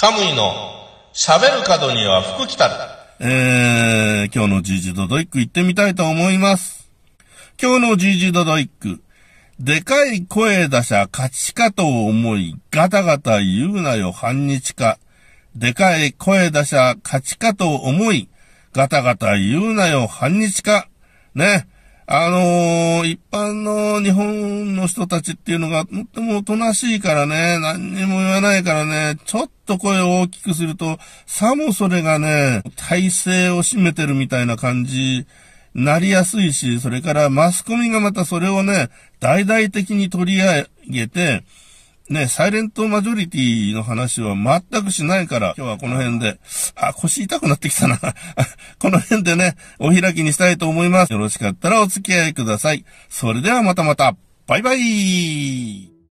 カムイの喋る角には福来たる。えー、今日のジージドドイック行ってみたいと思います。今日のジージドドイック。でかい声出しゃ勝ちかと思い、ガタガタ言うなよ半日か。でかい声出しゃ勝ちかと思い、ガタガタ言うなよ半日か。ね。あのー、一般の日本の人たちっていうのが、とってもおとなしいからね、何にも言わないからね、ちょっと声を大きくすると、さもそれがね、体制を占めてるみたいな感じ、なりやすいし、それからマスコミがまたそれをね、大々的に取り上げて、ね、サイレントマジョリティの話は全くしないから、今日はこの辺で、あ、腰痛くなってきたな。この辺でね、お開きにしたいと思います。よろしかったらお付き合いください。それではまたまた。バイバイ